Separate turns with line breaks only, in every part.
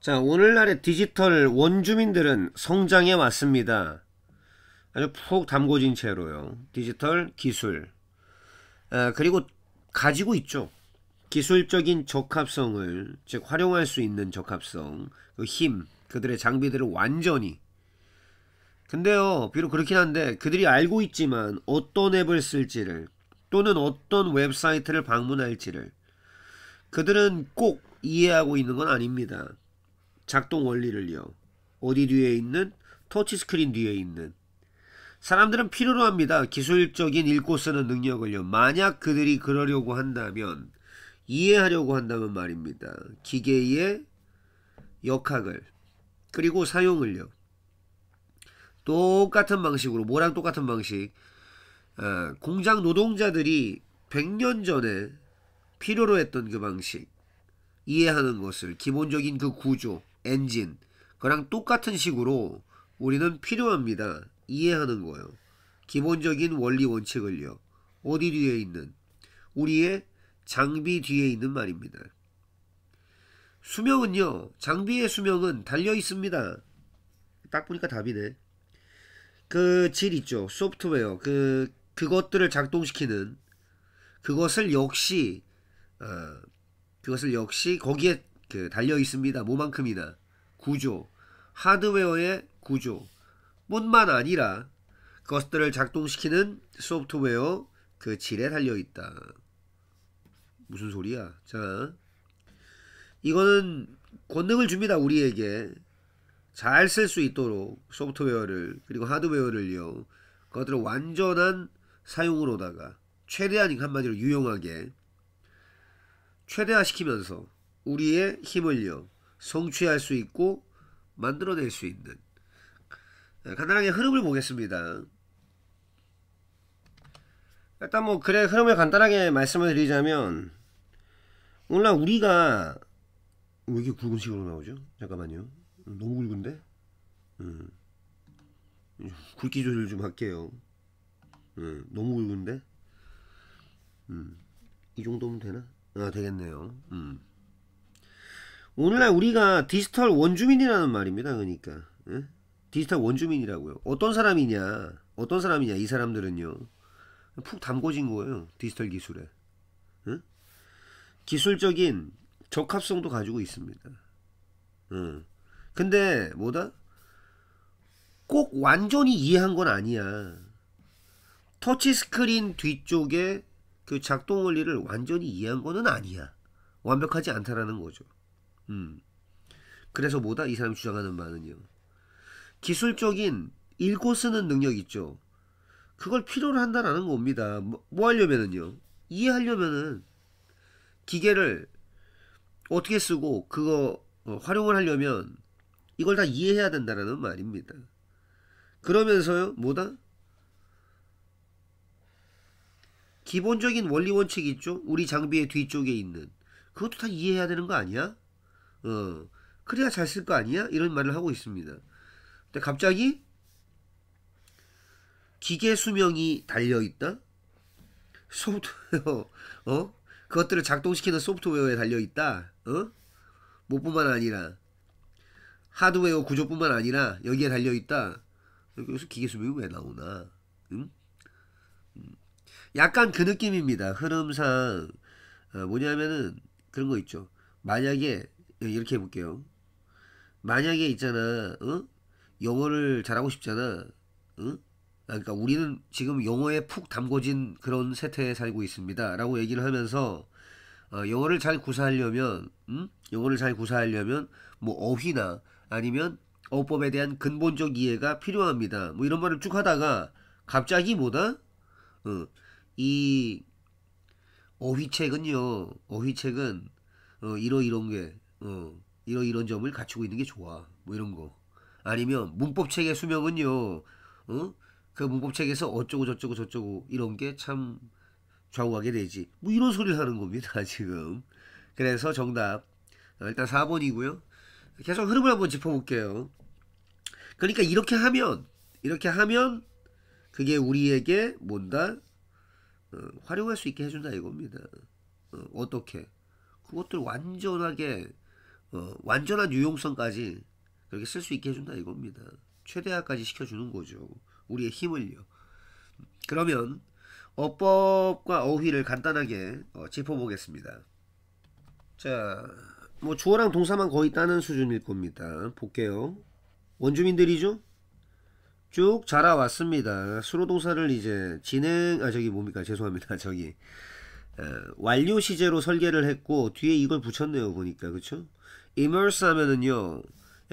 자, 오늘날의 디지털 원주민들은 성장해 왔습니다. 아주 푹 담궈진 채로요. 디지털 기술. 아, 그리고 가지고 있죠. 기술적인 적합성을, 즉, 활용할 수 있는 적합성, 그 힘, 그들의 장비들을 완전히. 근데요, 비록 그렇긴 한데, 그들이 알고 있지만, 어떤 앱을 쓸지를, 또는 어떤 웹사이트를 방문할지를, 그들은 꼭 이해하고 있는 건 아닙니다. 작동 원리를요. 어디 뒤에 있는? 터치스크린 뒤에 있는. 사람들은 필요로 합니다. 기술적인 읽고 쓰는 능력을요. 만약 그들이 그러려고 한다면, 이해하려고 한다면 말입니다. 기계의 역학을, 그리고 사용을요. 똑같은 방식으로, 뭐랑 똑같은 방식. 아, 공장 노동자들이 100년 전에 필요로 했던 그 방식, 이해하는 것을, 기본적인 그 구조, 엔진 그랑 똑같은 식으로 우리는 필요합니다. 이해하는 거예요. 기본적인 원리 원칙을요. 어디 뒤에 있는 우리의 장비 뒤에 있는 말입니다. 수명은요. 장비의 수명은 달려 있습니다. 딱 보니까 답이네. 그 질 있죠. 소프트웨어 그 그것들을 작동시키는 그것을 역시 어, 그것을 역시 거기에 그 달려 있습니다. 뭐만큼이나 구조, 하드웨어의 구조 뿐만 아니라 그것들을 작동시키는 소프트웨어 그 질에 달려 있다. 무슨 소리야? 자, 이거는 권능을 줍니다. 우리에게 잘 쓸 수 있도록 소프트웨어를 그리고 하드웨어를요. 그것들을 완전한 사용으로다가 최대한 한마디로 유용하게 최대화시키면서 우리의 힘을요 성취할 수 있고 만들어낼 수 있는 예, 간단하게 흐름을 보겠습니다. 일단 뭐 글의 흐름을 간단하게 말씀을 드리자면 오늘날 우리가 왜 이렇게 굵은 식으로 나오죠? 잠깐만요. 너무 굵은데? 음. 굵기 조절 좀 할게요. 음, 너무 굵은데? 음. 이 정도면 되나? 아 되겠네요. 음. 오늘날 우리가 디지털 원주민이라는 말입니다. 그러니까 예? 디지털 원주민이라고요. 어떤 사람이냐? 어떤 사람이냐? 이 사람들은요. 푹 담궈진 거예요. 디지털 기술에. 예? 기술적인 적합성도 가지고 있습니다. 예. 근데 뭐다? 꼭 완전히 이해한 건 아니야. 터치 스크린 뒤쪽에 그 작동 원리를 완전히 이해한 거는 아니야. 완벽하지 않다라는 거죠. 음. 그래서 뭐다 이 사람이 주장하는 말은요 기술적인 읽고 쓰는 능력 있죠. 그걸 필요로 한다라는 겁니다. 뭐, 뭐 하려면은요. 이해하려면은 기계를 어떻게 쓰고 그거 어, 활용을 하려면 이걸 다 이해해야 된다라는 말입니다. 그러면서요, 뭐다? 기본적인 원리 원칙 있죠? 우리 장비의 뒤쪽에 있는. 그것도 다 이해해야 되는 거 아니야? 어, 그래야 잘 쓸 거 아니야? 이런 말을 하고 있습니다. 근데 갑자기 기계 수명이 달려있다? 소프트웨어, 어? 그것들을 작동시키는 소프트웨어에 달려있다? 어? 뭐뿐만 아니라 하드웨어 구조뿐만 아니라 여기에 달려있다. 여기서 기계 수명이 왜 나오나? 응? 음. 약간 그 느낌입니다. 흐름상 어, 뭐냐면은 그런 거 있죠. 만약에 예, 이렇게 해볼게요. 만약에 있잖아, 어? 영어를 잘하고 싶잖아, 어? 그러니까 우리는 지금 영어에 푹 담궈진 그런 세태에 살고 있습니다. 라고 얘기를 하면서, 어, 영어를 잘 구사하려면, 음? 영어를 잘 구사하려면, 뭐, 어휘나 아니면 어법에 대한 근본적 이해가 필요합니다. 뭐, 이런 말을 쭉 하다가, 갑자기 뭐다? 어, 이, 어휘책은요, 어휘책은, 어, 이러 이런 게, 어, 이런 이런 점을 갖추고 있는 게 좋아. 뭐 이런 거. 아니면 문법책의 수명은요. 어? 그 문법책에서 어쩌고 저쩌고 저쩌고 이런 게 참 좌우하게 되지. 뭐 이런 소리를 하는 겁니다. 지금. 그래서 정답 어, 일단 4번이고요. 계속 흐름을 한번 짚어볼게요. 그러니까 이렇게 하면 이렇게 하면 그게 우리에게 뭔다 어, 활용할 수 있게 해준다 이겁니다. 어, 어떻게? 그것들 완전하게 어, 완전한 유용성까지 그렇게 쓸 수 있게 해준다 이겁니다. 최대화까지 시켜주는 거죠. 우리의 힘을요. 그러면 어법과 어휘를 간단하게 어, 짚어보겠습니다. 자, 뭐 주어랑 동사만 거의 따는 수준일 겁니다. 볼게요. 원주민들이죠? 쭉 자라왔습니다. 수로동사를 이제 진행, 아 저기 뭡니까? 죄송합니다. 저기 예, 완료 시제로 설계를 했고 뒤에 이걸 붙였네요 보니까 그쵸 immerse 하면은요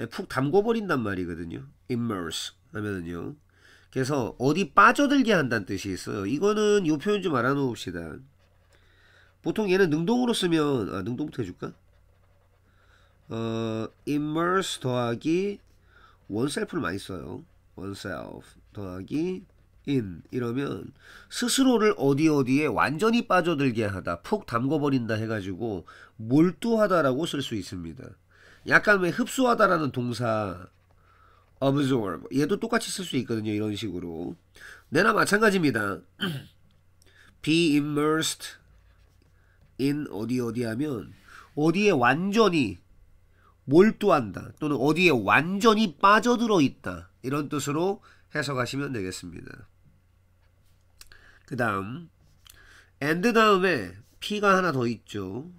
예, 푹 담궈버린단 말이거든요 immerse 하면은요 그래서 어디 빠져들게 한다는 뜻이 있어요 이거는 요 표현 좀 알아놓읍시다 보통 얘는 능동으로 쓰면 아 능동부터 해줄까 어 immerse 더하기 oneself를 많이 써요 oneself 더하기 in 이러면 스스로를 어디 어디에 완전히 빠져들게 하다, 푹 담궈버린다 해가지고 몰두하다라고 쓸 수 있습니다. 약간 왜 흡수하다라는 동사 absorb 얘도 똑같이 쓸 수 있거든요. 이런 식으로 내나 마찬가지입니다. be immersed in 어디 어디 하면 어디에 완전히 몰두한다 또는 어디에 완전히 빠져들어 있다 이런 뜻으로 해석하시면 되겠습니다. 그 다음 and 다음에 p가 하나 더 있죠.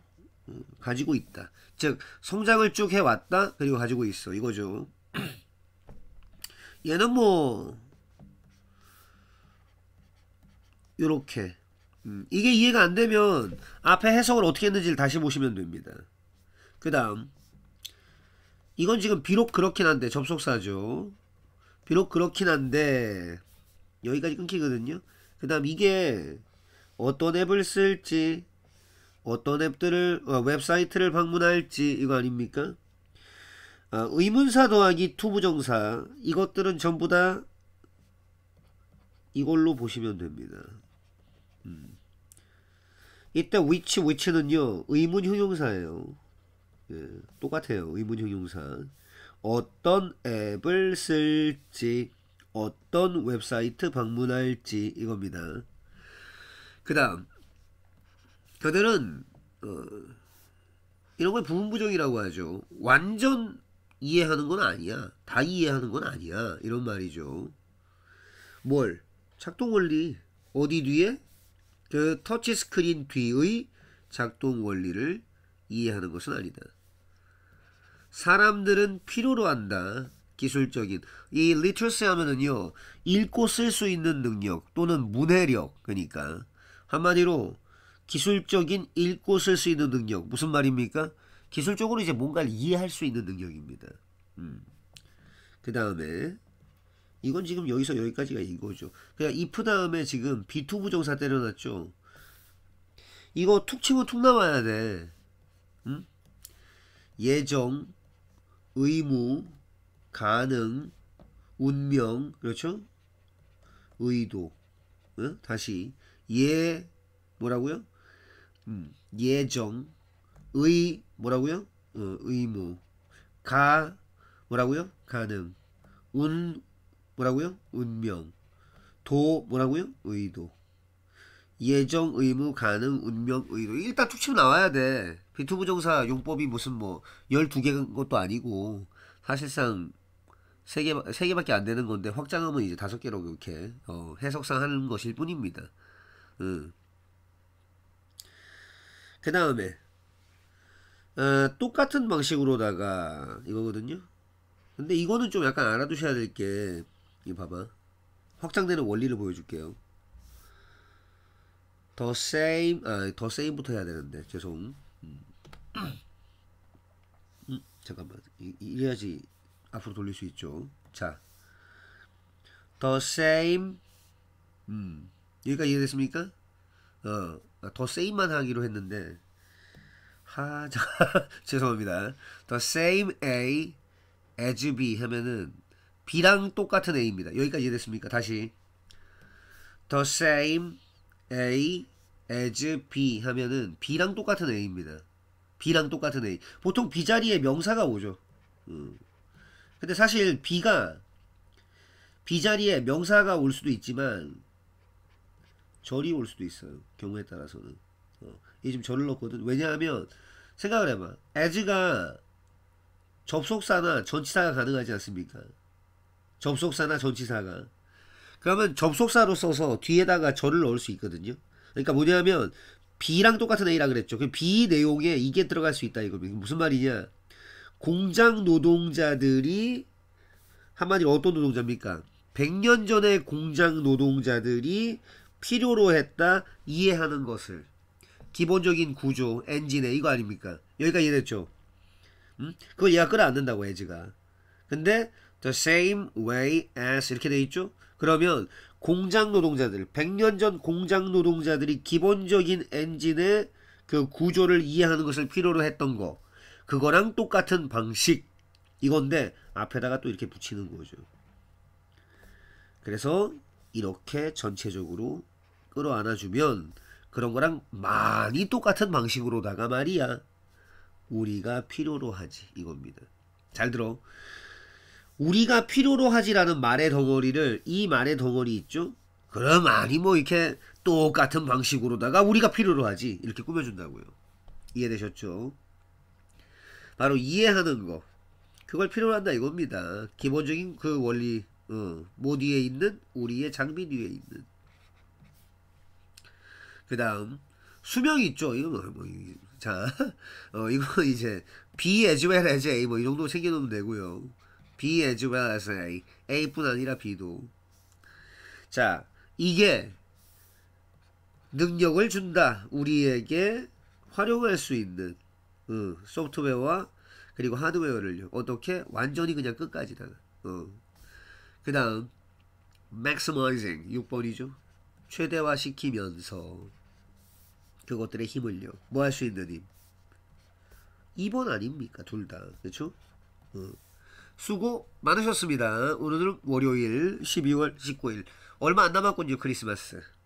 어, 가지고 있다. 즉 성장을 쭉 해왔다. 그리고 가지고 있어. 이거죠. 얘는 뭐 요렇게 음, 이게 이해가 안되면 앞에 해석을 어떻게 했는지를 다시 보시면 됩니다. 그 다음 이건 지금 비록 그렇긴 한데 접속사죠. 비록 그렇긴 한데 여기까지 끊기거든요. 그 다음 이게 어떤 앱을 쓸지 어떤 앱들을 어, 웹사이트를 방문할지 이거 아닙니까? 어, 의문사 더하기 투부정사 이것들은 전부 다 이걸로 보시면 됩니다. 음. 이때 위치 위치는요 의문 형용사예요. 예, 똑같아요 의문 형용사 어떤 앱을 쓸지 어떤 웹사이트 방문할지 이겁니다. 그 다음 그들은 어, 이런 걸 부분 부정이라고 하죠. 완전 이해하는 건 아니야. 다 이해하는 건 아니야. 이런 말이죠. 뭘? 작동 원리. 어디 뒤에? 그 터치 스크린 뒤의 작동 원리를 이해하는 것은 아니다. 사람들은 필요로 한다. 기술적인 이 literacy 하면은요 읽고 쓸 수 있는 능력 또는 문해력 그러니까 한마디로 기술적인 읽고 쓸 수 있는 능력 무슨 말입니까? 기술적으로 이제 뭔가를 이해할 수 있는 능력입니다. 음. 그 다음에 이건 지금 여기서 여기까지가 이거죠. 그냥 if 다음에 지금 be2 부정사 때려놨죠. 이거 툭 치면 툭 나와야 돼. 음? 예정, 의무, 가능, 운명, 그렇죠? 의도. 어? 다시 예 뭐라고요? 음, 예정, 의 뭐라고요? 어, 의무, 가 뭐라고요? 가능, 운 뭐라고요? 운명, 도 뭐라고요? 의도. 예정, 의무, 가능, 운명, 의도. 일단 툭 치고 나와야 돼. 비투부정사 용법이 무슨 뭐 12개인 것도 아니고 사실상 세 개, 3개, 세 개밖에 안 되는 건데, 확장하면 이제 다섯 개로 이렇게, 어, 해석상 하는 것일 뿐입니다. 음. 그 다음에, 어, 똑같은 방식으로다가, 이거거든요. 근데 이거는 좀 약간 알아두셔야 될 게, 이거 봐봐. 확장되는 원리를 보여줄게요. 더 same, 아, 더 same부터 해야 되는데, 죄송. 음, 음 잠깐만. 이, 이래야지 앞으로 돌릴 수 있죠. 자, the same. 음, 여기까지 이해됐습니까? 어, the same만 하기로 했는데 하, 자, 죄송합니다. the same A as B 하면은 B랑 똑같은 A입니다. 여기까지 이해됐습니까? 다시 the same A as B 하면은 B랑 똑같은 A입니다. B랑 똑같은 A. 보통 B 자리에 명사가 오죠. 음. 근데 사실 비가 비 자리에 명사가 올 수도 있지만 절이 올 수도 있어요. 경우에 따라서는. 어, 이 지금 절을 넣거든. 왜냐하면 생각을 해봐. as가 접속사나 전치사가 가능하지 않습니까? 접속사나 전치사가. 그러면 접속사로 써서 뒤에다가 절을 넣을 수 있거든요. 그러니까 뭐냐면 B랑 똑같은 A라 그랬죠. 그 B 내용에 이게 들어갈 수 있다 이거 무슨 말이냐? 공장 노동자들이 한마디로 어떤 노동자입니까? 100년 전의 공장 노동자들이 필요로 했다 이해하는 것을 기본적인 구조 엔진에 이거 아닙니까? 여기가 이해됐죠? 음? 그거 얘가 끌어안는다고 에지가 근데 the same way as 이렇게 돼 있죠? 그러면 공장 노동자들 100년 전 공장 노동자들이 기본적인 엔진의 그 구조를 이해하는 것을 필요로 했던 거 그거랑 똑같은 방식 이건데 앞에다가 또 이렇게 붙이는 거죠. 그래서 이렇게 전체적으로 끌어안아주면 그런 거랑 많이 똑같은 방식으로다가 말이야. 우리가 필요로 하지 이겁니다. 잘 들어. 우리가 필요로 하지라는 말의 덩어리를 이 말의 덩어리 있죠? 그럼 아니 뭐 이렇게 똑같은 방식으로다가 우리가 필요로 하지 이렇게 꾸며준다고요. 이해되셨죠? 바로 이해하는 거 그걸 필요로 한다 이겁니다 기본적인 그 원리 어, 못 위에 있는 우리의 장비 위에 있는 그 다음 수명이 있죠 이거 뭐, 뭐 자, 어, 이거 이제 B as well as A 뭐 이 정도 챙겨놓으면 되고요. B as well as A, A뿐 아니라 B도. 자, 이게 능력을 준다. 우리에게 활용할 수 있는 어, 소프트웨어와 그리고 하드웨어를 어떻게 완전히 그냥 끝까지 다. 어. 그 다음 maximizing 6번이죠. 최대화시키면서 그것들의 힘을요. 뭐 할 수 있는 힘? 2번 아닙니까? 둘 다. 그렇죠? 어. 수고 많으셨습니다. 오늘은 월요일 12월 19일 얼마 안 남았군요. 크리스마스.